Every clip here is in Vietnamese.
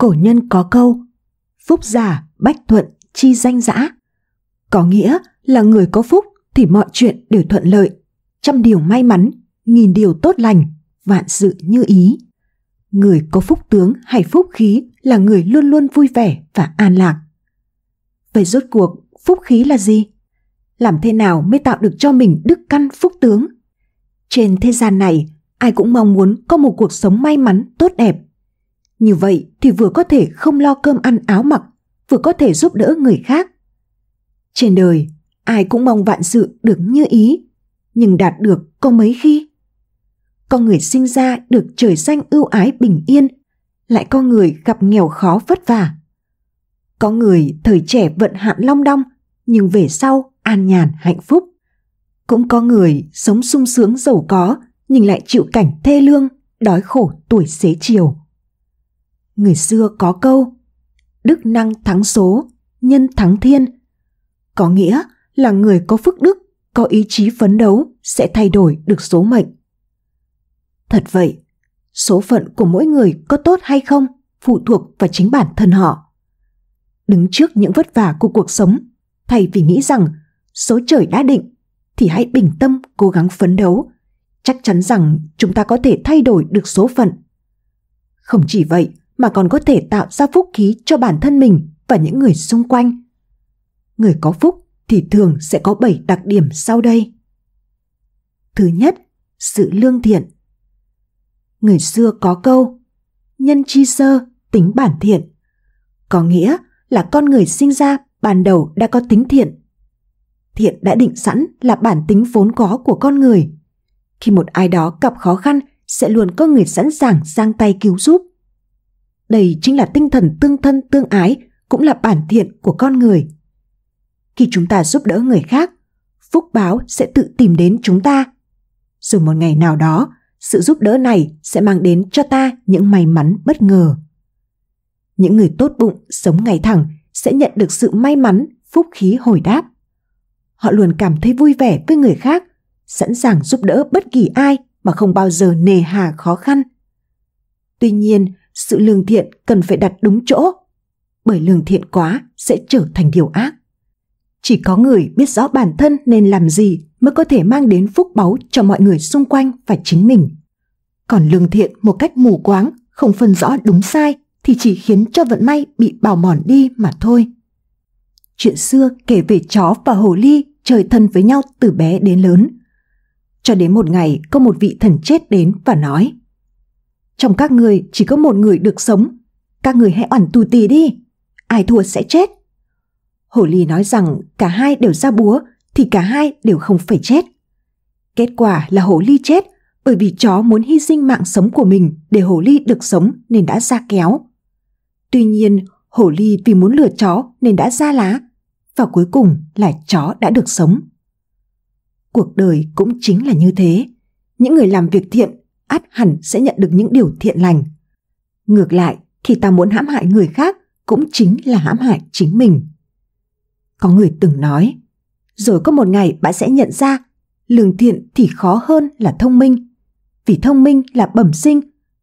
cổ nhân có câu phúc giả bách thuận chi danh dã, có nghĩa là người có phúc thì mọi chuyện đều thuận lợi trăm điều may mắn nghìn điều tốt lành vạn sự như ý người có phúc tướng hay phúc khí là người luôn luôn vui vẻ và an lạc vậy rốt cuộc phúc khí là gì làm thế nào mới tạo được cho mình đức căn phúc tướng trên thế gian này ai cũng mong muốn có một cuộc sống may mắn tốt đẹp như vậy thì vừa có thể không lo cơm ăn áo mặc, vừa có thể giúp đỡ người khác. Trên đời, ai cũng mong vạn sự được như ý, nhưng đạt được có mấy khi? Có người sinh ra được trời xanh ưu ái bình yên, lại có người gặp nghèo khó vất vả. Có người thời trẻ vận hạn long đong, nhưng về sau an nhàn hạnh phúc. Cũng có người sống sung sướng giàu có, nhưng lại chịu cảnh thê lương, đói khổ tuổi xế chiều. Người xưa có câu Đức năng thắng số, nhân thắng thiên. Có nghĩa là người có phước đức, có ý chí phấn đấu sẽ thay đổi được số mệnh. Thật vậy, số phận của mỗi người có tốt hay không phụ thuộc vào chính bản thân họ. Đứng trước những vất vả của cuộc sống, thay vì nghĩ rằng số trời đã định thì hãy bình tâm cố gắng phấn đấu chắc chắn rằng chúng ta có thể thay đổi được số phận không chỉ vậy mà còn có thể tạo ra phúc khí cho bản thân mình và những người xung quanh. Người có phúc thì thường sẽ có 7 đặc điểm sau đây. Thứ nhất, sự lương thiện. Người xưa có câu, nhân chi sơ, tính bản thiện. Có nghĩa là con người sinh ra ban đầu đã có tính thiện. Thiện đã định sẵn là bản tính vốn có của con người. Khi một ai đó gặp khó khăn, sẽ luôn có người sẵn sàng giang tay cứu giúp. Đây chính là tinh thần tương thân tương ái, cũng là bản thiện của con người. Khi chúng ta giúp đỡ người khác, phúc báo sẽ tự tìm đến chúng ta. Rồi một ngày nào đó, sự giúp đỡ này sẽ mang đến cho ta những may mắn bất ngờ. Những người tốt bụng, sống ngay thẳng sẽ nhận được sự may mắn, phúc khí hồi đáp. Họ luôn cảm thấy vui vẻ với người khác, sẵn sàng giúp đỡ bất kỳ ai mà không bao giờ nề hà khó khăn. Tuy nhiên, sự lương thiện cần phải đặt đúng chỗ, bởi lương thiện quá sẽ trở thành điều ác. Chỉ có người biết rõ bản thân nên làm gì mới có thể mang đến phúc báu cho mọi người xung quanh và chính mình. Còn lương thiện một cách mù quáng, không phân rõ đúng sai thì chỉ khiến cho vận may bị bào mòn đi mà thôi. Chuyện xưa kể về chó và hồ ly chơi thân với nhau từ bé đến lớn. Cho đến một ngày có một vị thần chết đến và nói trong các người chỉ có một người được sống. Các người hãy oẳn tù tì đi. Ai thua sẽ chết. Hồ Ly nói rằng cả hai đều ra búa thì cả hai đều không phải chết. Kết quả là Hồ Ly chết bởi vì chó muốn hy sinh mạng sống của mình để Hồ Ly được sống nên đã ra kéo. Tuy nhiên, Hồ Ly vì muốn lừa chó nên đã ra lá và cuối cùng là chó đã được sống. Cuộc đời cũng chính là như thế. Những người làm việc thiện ắt hẳn sẽ nhận được những điều thiện lành. Ngược lại, khi ta muốn hãm hại người khác cũng chính là hãm hại chính mình. Có người từng nói, rồi có một ngày bạn sẽ nhận ra lương thiện thì khó hơn là thông minh, vì thông minh là bẩm sinh,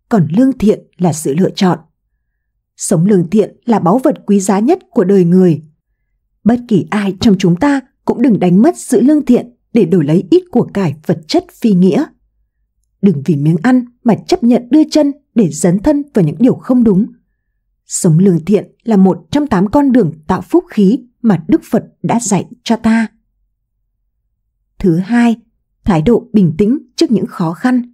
còn lương thiện là sự lựa chọn. Sống lương thiện là báu vật quý giá nhất của đời người. Bất kỳ ai trong chúng ta cũng đừng đánh mất sự lương thiện để đổi lấy ít của cải vật chất phi nghĩa đừng vì miếng ăn mà chấp nhận đưa chân để dấn thân vào những điều không đúng. Sống lương thiện là một trong tám con đường tạo phúc khí mà Đức Phật đã dạy cho ta. Thứ hai, thái độ bình tĩnh trước những khó khăn.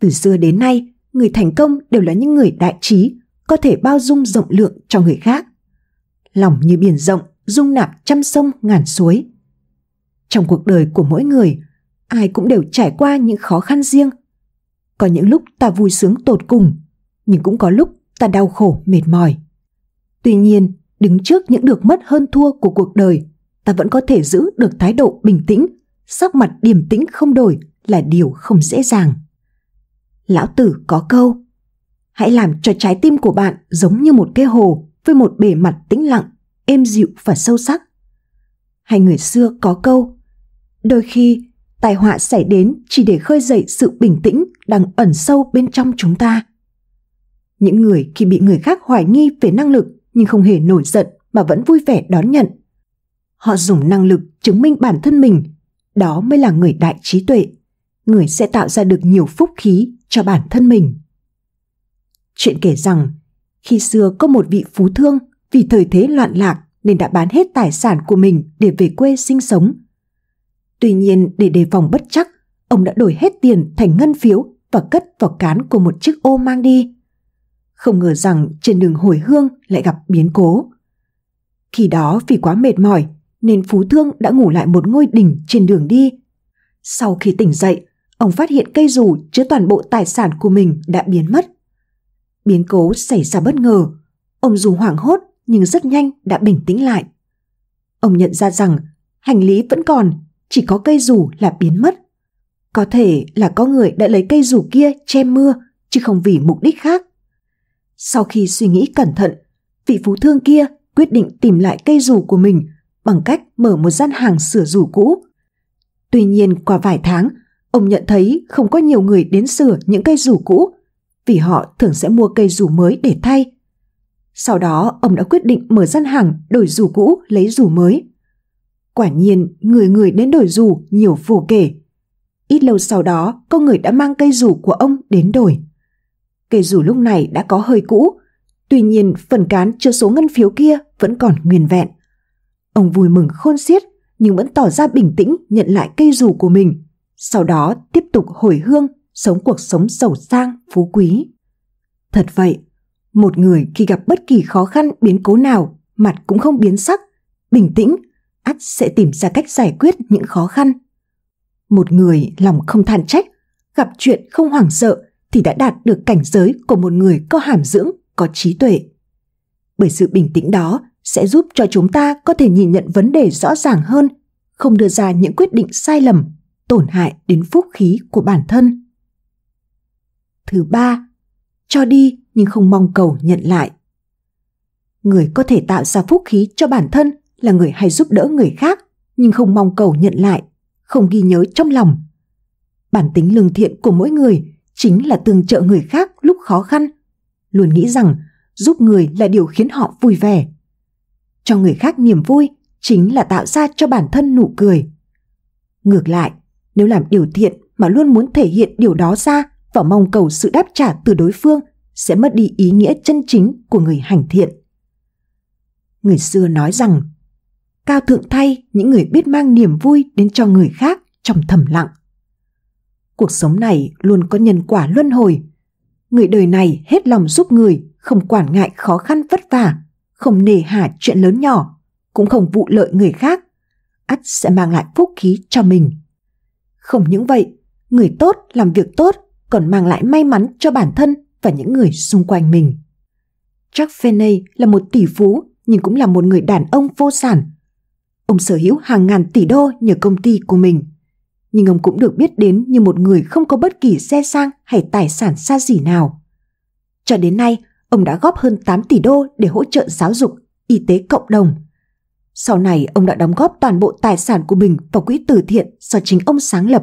Từ xưa đến nay, người thành công đều là những người đại trí, có thể bao dung rộng lượng cho người khác. Lòng như biển rộng, dung nạp trăm sông ngàn suối. Trong cuộc đời của mỗi người, ai cũng đều trải qua những khó khăn riêng. Có những lúc ta vui sướng tột cùng, nhưng cũng có lúc ta đau khổ mệt mỏi. Tuy nhiên, đứng trước những được mất hơn thua của cuộc đời, ta vẫn có thể giữ được thái độ bình tĩnh, sắc mặt điềm tĩnh không đổi là điều không dễ dàng. Lão tử có câu, hãy làm cho trái tim của bạn giống như một cái hồ với một bề mặt tĩnh lặng, êm dịu và sâu sắc. Hay người xưa có câu, đôi khi tai họa xảy đến chỉ để khơi dậy sự bình tĩnh đang ẩn sâu bên trong chúng ta. Những người khi bị người khác hoài nghi về năng lực nhưng không hề nổi giận mà vẫn vui vẻ đón nhận. Họ dùng năng lực chứng minh bản thân mình, đó mới là người đại trí tuệ, người sẽ tạo ra được nhiều phúc khí cho bản thân mình. Chuyện kể rằng, khi xưa có một vị phú thương vì thời thế loạn lạc nên đã bán hết tài sản của mình để về quê sinh sống – Tuy nhiên để đề phòng bất chắc, ông đã đổi hết tiền thành ngân phiếu và cất vào cán của một chiếc ô mang đi. Không ngờ rằng trên đường hồi hương lại gặp biến cố. Khi đó vì quá mệt mỏi nên Phú Thương đã ngủ lại một ngôi đỉnh trên đường đi. Sau khi tỉnh dậy, ông phát hiện cây dù chứa toàn bộ tài sản của mình đã biến mất. Biến cố xảy ra bất ngờ, ông dù hoảng hốt nhưng rất nhanh đã bình tĩnh lại. Ông nhận ra rằng hành lý vẫn còn chỉ có cây rủ là biến mất. Có thể là có người đã lấy cây rủ kia che mưa, chứ không vì mục đích khác. Sau khi suy nghĩ cẩn thận, vị phú thương kia quyết định tìm lại cây rủ của mình bằng cách mở một gian hàng sửa rủ cũ. Tuy nhiên qua vài tháng, ông nhận thấy không có nhiều người đến sửa những cây rủ cũ vì họ thường sẽ mua cây rủ mới để thay. Sau đó, ông đã quyết định mở gian hàng đổi rủ cũ lấy rủ mới. Quả nhiên, người người đến đổi dù nhiều vô kể. Ít lâu sau đó, có người đã mang cây dù của ông đến đổi. Cây dù lúc này đã có hơi cũ, tuy nhiên phần cán chứa số ngân phiếu kia vẫn còn nguyên vẹn. Ông vui mừng khôn xiết nhưng vẫn tỏ ra bình tĩnh nhận lại cây dù của mình, sau đó tiếp tục hồi hương sống cuộc sống giàu sang, phú quý. Thật vậy, một người khi gặp bất kỳ khó khăn biến cố nào, mặt cũng không biến sắc, bình tĩnh ắt sẽ tìm ra cách giải quyết những khó khăn. Một người lòng không than trách, gặp chuyện không hoảng sợ thì đã đạt được cảnh giới của một người có hàm dưỡng, có trí tuệ. Bởi sự bình tĩnh đó sẽ giúp cho chúng ta có thể nhìn nhận vấn đề rõ ràng hơn, không đưa ra những quyết định sai lầm, tổn hại đến phúc khí của bản thân. Thứ ba, cho đi nhưng không mong cầu nhận lại. Người có thể tạo ra phúc khí cho bản thân là người hay giúp đỡ người khác nhưng không mong cầu nhận lại, không ghi nhớ trong lòng. Bản tính lương thiện của mỗi người chính là tương trợ người khác lúc khó khăn, luôn nghĩ rằng giúp người là điều khiến họ vui vẻ. Cho người khác niềm vui chính là tạo ra cho bản thân nụ cười. Ngược lại, nếu làm điều thiện mà luôn muốn thể hiện điều đó ra và mong cầu sự đáp trả từ đối phương sẽ mất đi ý nghĩa chân chính của người hành thiện. Người xưa nói rằng cao thượng thay những người biết mang niềm vui đến cho người khác trong thầm lặng. Cuộc sống này luôn có nhân quả luân hồi. Người đời này hết lòng giúp người, không quản ngại khó khăn vất vả, không nề hà chuyện lớn nhỏ, cũng không vụ lợi người khác. ắt sẽ mang lại phúc khí cho mình. Không những vậy, người tốt làm việc tốt còn mang lại may mắn cho bản thân và những người xung quanh mình. Jack feeney là một tỷ phú nhưng cũng là một người đàn ông vô sản Ông sở hữu hàng ngàn tỷ đô nhờ công ty của mình. Nhưng ông cũng được biết đến như một người không có bất kỳ xe sang hay tài sản xa xỉ nào. Cho đến nay, ông đã góp hơn 8 tỷ đô để hỗ trợ giáo dục, y tế cộng đồng. Sau này, ông đã đóng góp toàn bộ tài sản của mình vào quỹ từ thiện do chính ông sáng lập,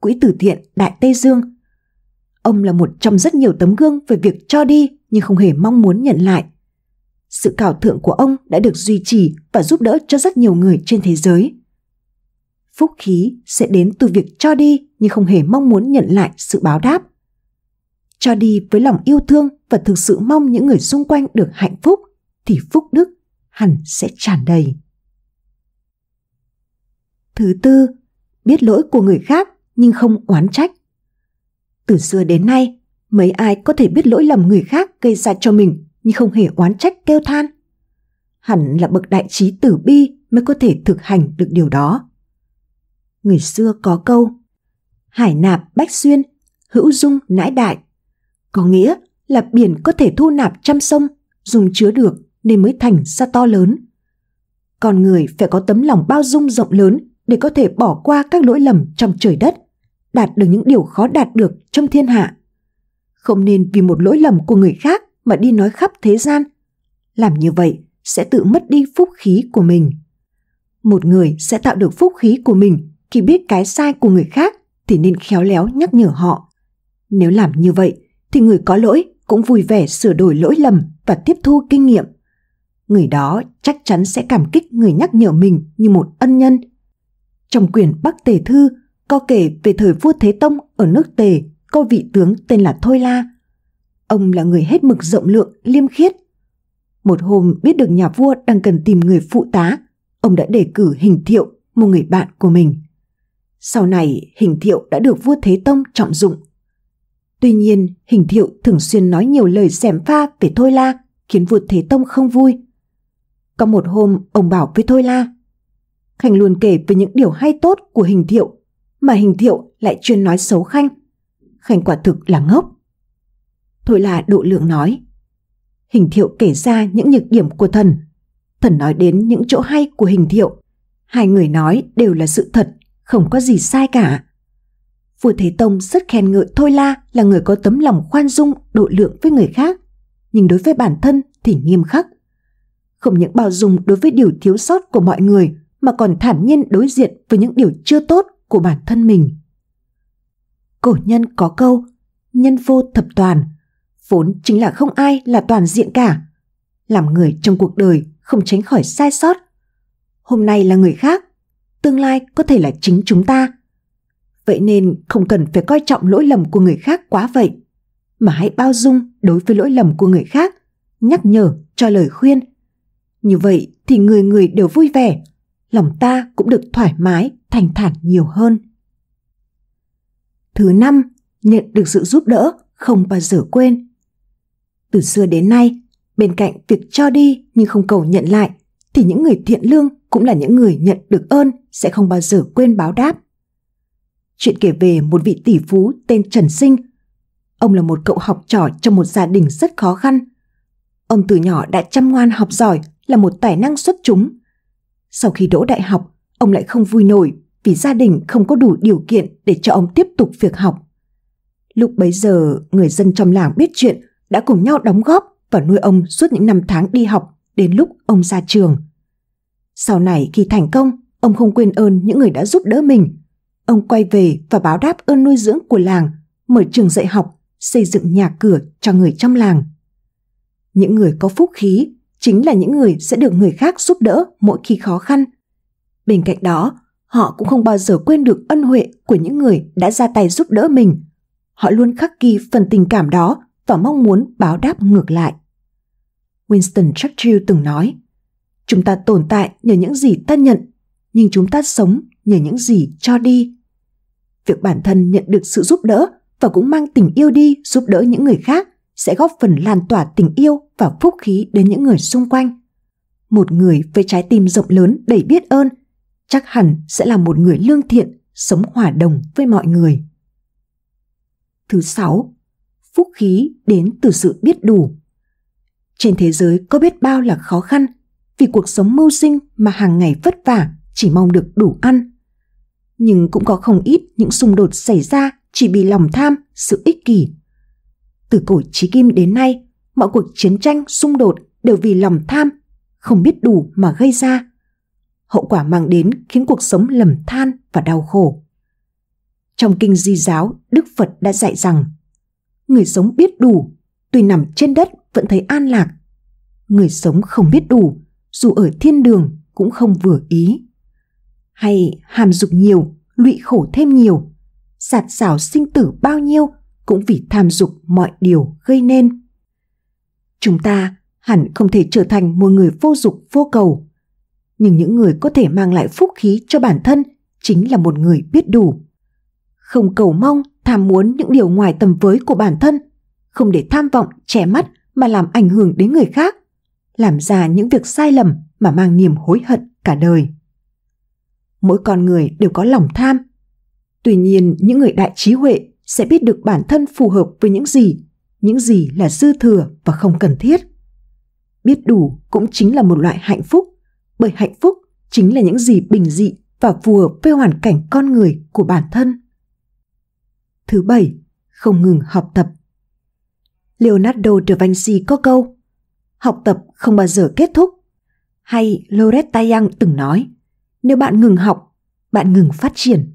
quỹ từ thiện Đại Tây Dương. Ông là một trong rất nhiều tấm gương về việc cho đi nhưng không hề mong muốn nhận lại sự cảo thượng của ông đã được duy trì và giúp đỡ cho rất nhiều người trên thế giới. Phúc khí sẽ đến từ việc cho đi nhưng không hề mong muốn nhận lại sự báo đáp. Cho đi với lòng yêu thương và thực sự mong những người xung quanh được hạnh phúc thì phúc đức hẳn sẽ tràn đầy. Thứ tư, biết lỗi của người khác nhưng không oán trách. Từ xưa đến nay, mấy ai có thể biết lỗi lầm người khác gây ra cho mình nhưng không hề oán trách kêu than. Hẳn là bậc đại trí tử bi mới có thể thực hành được điều đó. Người xưa có câu, hải nạp bách xuyên, hữu dung nãi đại, có nghĩa là biển có thể thu nạp trăm sông, dùng chứa được nên mới thành ra to lớn. Con người phải có tấm lòng bao dung rộng lớn để có thể bỏ qua các lỗi lầm trong trời đất, đạt được những điều khó đạt được trong thiên hạ. Không nên vì một lỗi lầm của người khác mà đi nói khắp thế gian. Làm như vậy sẽ tự mất đi phúc khí của mình. Một người sẽ tạo được phúc khí của mình khi biết cái sai của người khác thì nên khéo léo nhắc nhở họ. Nếu làm như vậy thì người có lỗi cũng vui vẻ sửa đổi lỗi lầm và tiếp thu kinh nghiệm. Người đó chắc chắn sẽ cảm kích người nhắc nhở mình như một ân nhân. Trong quyển Bắc Tề Thư có kể về thời vua Thế Tông ở nước Tề có vị tướng tên là Thôi La Ông là người hết mực rộng lượng, liêm khiết. Một hôm biết được nhà vua đang cần tìm người phụ tá, ông đã đề cử hình thiệu, một người bạn của mình. Sau này, hình thiệu đã được vua Thế Tông trọng dụng. Tuy nhiên, hình thiệu thường xuyên nói nhiều lời xẻm pha về Thôi La, khiến vua Thế Tông không vui. Có một hôm, ông bảo với Thôi La, Khanh luôn kể về những điều hay tốt của hình thiệu, mà hình thiệu lại chuyên nói xấu Khanh. Khanh quả thực là ngốc. Thôi là độ lượng nói. Hình thiệu kể ra những nhược điểm của thần. Thần nói đến những chỗ hay của hình thiệu. Hai người nói đều là sự thật, không có gì sai cả. Vua Thế Tông rất khen ngợi Thôi La là người có tấm lòng khoan dung, độ lượng với người khác, nhưng đối với bản thân thì nghiêm khắc. Không những bao dung đối với điều thiếu sót của mọi người mà còn thản nhiên đối diện với những điều chưa tốt của bản thân mình. Cổ nhân có câu, nhân vô thập toàn, vốn chính là không ai là toàn diện cả. Làm người trong cuộc đời không tránh khỏi sai sót. Hôm nay là người khác, tương lai có thể là chính chúng ta. Vậy nên không cần phải coi trọng lỗi lầm của người khác quá vậy, mà hãy bao dung đối với lỗi lầm của người khác, nhắc nhở cho lời khuyên. Như vậy thì người người đều vui vẻ, lòng ta cũng được thoải mái, thành thản nhiều hơn. Thứ năm, nhận được sự giúp đỡ không bao giờ quên. Từ xưa đến nay, bên cạnh việc cho đi nhưng không cầu nhận lại, thì những người thiện lương cũng là những người nhận được ơn sẽ không bao giờ quên báo đáp. Chuyện kể về một vị tỷ phú tên Trần Sinh. Ông là một cậu học trò trong một gia đình rất khó khăn. Ông từ nhỏ đã chăm ngoan học giỏi, là một tài năng xuất chúng. Sau khi đỗ đại học, ông lại không vui nổi vì gia đình không có đủ điều kiện để cho ông tiếp tục việc học. Lúc bấy giờ, người dân trong làng biết chuyện đã cùng nhau đóng góp và nuôi ông suốt những năm tháng đi học đến lúc ông ra trường. Sau này khi thành công, ông không quên ơn những người đã giúp đỡ mình. Ông quay về và báo đáp ơn nuôi dưỡng của làng, mở trường dạy học, xây dựng nhà cửa cho người trong làng. Những người có phúc khí chính là những người sẽ được người khác giúp đỡ mỗi khi khó khăn. Bên cạnh đó, họ cũng không bao giờ quên được ân huệ của những người đã ra tay giúp đỡ mình. Họ luôn khắc ghi phần tình cảm đó và mong muốn báo đáp ngược lại. Winston Churchill từng nói, chúng ta tồn tại nhờ những gì ta nhận, nhưng chúng ta sống nhờ những gì cho đi. Việc bản thân nhận được sự giúp đỡ và cũng mang tình yêu đi giúp đỡ những người khác sẽ góp phần lan tỏa tình yêu và phúc khí đến những người xung quanh. Một người với trái tim rộng lớn đầy biết ơn chắc hẳn sẽ là một người lương thiện, sống hòa đồng với mọi người. Thứ sáu, phúc khí đến từ sự biết đủ. Trên thế giới có biết bao là khó khăn vì cuộc sống mưu sinh mà hàng ngày vất vả chỉ mong được đủ ăn. Nhưng cũng có không ít những xung đột xảy ra chỉ vì lòng tham, sự ích kỷ. Từ cổ trí kim đến nay, mọi cuộc chiến tranh, xung đột đều vì lòng tham, không biết đủ mà gây ra. Hậu quả mang đến khiến cuộc sống lầm than và đau khổ. Trong kinh di giáo, Đức Phật đã dạy rằng người sống biết đủ, tuy nằm trên đất vẫn thấy an lạc. Người sống không biết đủ, dù ở thiên đường cũng không vừa ý. Hay hàm dục nhiều, lụy khổ thêm nhiều, sạt xảo sinh tử bao nhiêu cũng vì tham dục mọi điều gây nên. Chúng ta hẳn không thể trở thành một người vô dục vô cầu, nhưng những người có thể mang lại phúc khí cho bản thân chính là một người biết đủ. Không cầu mong tham muốn những điều ngoài tầm với của bản thân, không để tham vọng, trẻ mắt mà làm ảnh hưởng đến người khác, làm ra những việc sai lầm mà mang niềm hối hận cả đời. Mỗi con người đều có lòng tham. Tuy nhiên, những người đại trí huệ sẽ biết được bản thân phù hợp với những gì, những gì là dư thừa và không cần thiết. Biết đủ cũng chính là một loại hạnh phúc, bởi hạnh phúc chính là những gì bình dị và phù hợp với hoàn cảnh con người của bản thân. Thứ bảy, không ngừng học tập. Leonardo da Vinci có câu Học tập không bao giờ kết thúc. Hay Loretta Young từng nói Nếu bạn ngừng học, bạn ngừng phát triển.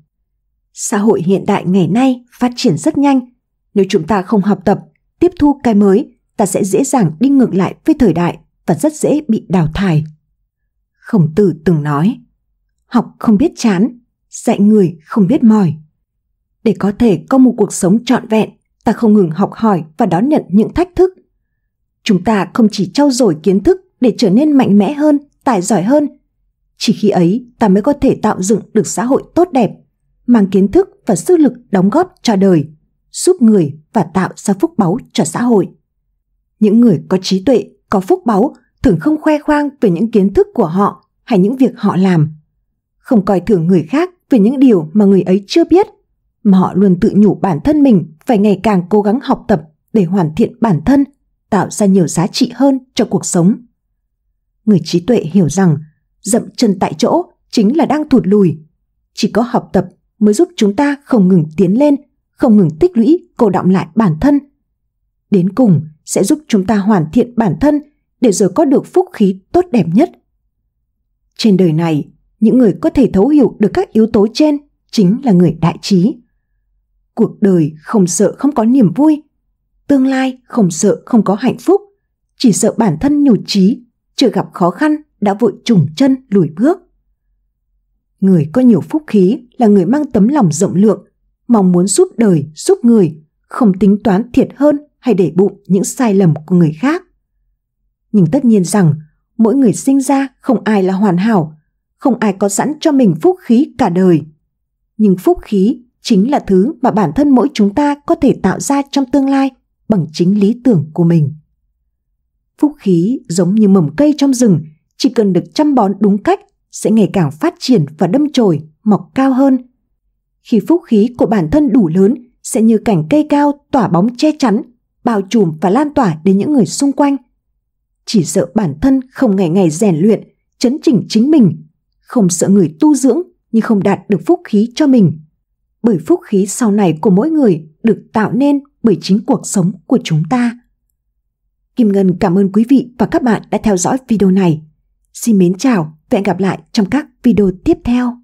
Xã hội hiện đại ngày nay phát triển rất nhanh. Nếu chúng ta không học tập, tiếp thu cái mới, ta sẽ dễ dàng đi ngược lại với thời đại và rất dễ bị đào thải. Khổng tử từng nói, học không biết chán, dạy người không biết mỏi. Để có thể có một cuộc sống trọn vẹn, ta không ngừng học hỏi và đón nhận những thách thức. Chúng ta không chỉ trau dồi kiến thức để trở nên mạnh mẽ hơn, tài giỏi hơn. Chỉ khi ấy ta mới có thể tạo dựng được xã hội tốt đẹp, mang kiến thức và sức lực đóng góp cho đời, giúp người và tạo ra phúc báu cho xã hội. Những người có trí tuệ, có phúc báu thường không khoe khoang về những kiến thức của họ hay những việc họ làm. Không coi thường người khác về những điều mà người ấy chưa biết – mà họ luôn tự nhủ bản thân mình phải ngày càng cố gắng học tập để hoàn thiện bản thân, tạo ra nhiều giá trị hơn cho cuộc sống. Người trí tuệ hiểu rằng dậm chân tại chỗ chính là đang thụt lùi. Chỉ có học tập mới giúp chúng ta không ngừng tiến lên, không ngừng tích lũy, cổ động lại bản thân. Đến cùng sẽ giúp chúng ta hoàn thiện bản thân để rồi có được phúc khí tốt đẹp nhất. Trên đời này, những người có thể thấu hiểu được các yếu tố trên chính là người đại trí. Cuộc đời không sợ không có niềm vui, tương lai không sợ không có hạnh phúc, chỉ sợ bản thân nhụt chí, chưa gặp khó khăn đã vội trùng chân lùi bước. Người có nhiều phúc khí là người mang tấm lòng rộng lượng, mong muốn giúp đời, giúp người, không tính toán thiệt hơn hay để bụng những sai lầm của người khác. Nhưng tất nhiên rằng, mỗi người sinh ra không ai là hoàn hảo, không ai có sẵn cho mình phúc khí cả đời. Nhưng phúc khí chính là thứ mà bản thân mỗi chúng ta có thể tạo ra trong tương lai bằng chính lý tưởng của mình. Phúc khí giống như mầm cây trong rừng, chỉ cần được chăm bón đúng cách sẽ ngày càng phát triển và đâm chồi, mọc cao hơn. Khi phúc khí của bản thân đủ lớn sẽ như cảnh cây cao tỏa bóng che chắn, bao trùm và lan tỏa đến những người xung quanh. Chỉ sợ bản thân không ngày ngày rèn luyện, chấn chỉnh chính mình, không sợ người tu dưỡng nhưng không đạt được phúc khí cho mình bởi phúc khí sau này của mỗi người được tạo nên bởi chính cuộc sống của chúng ta. Kim Ngân cảm ơn quý vị và các bạn đã theo dõi video này. Xin mến chào và hẹn gặp lại trong các video tiếp theo.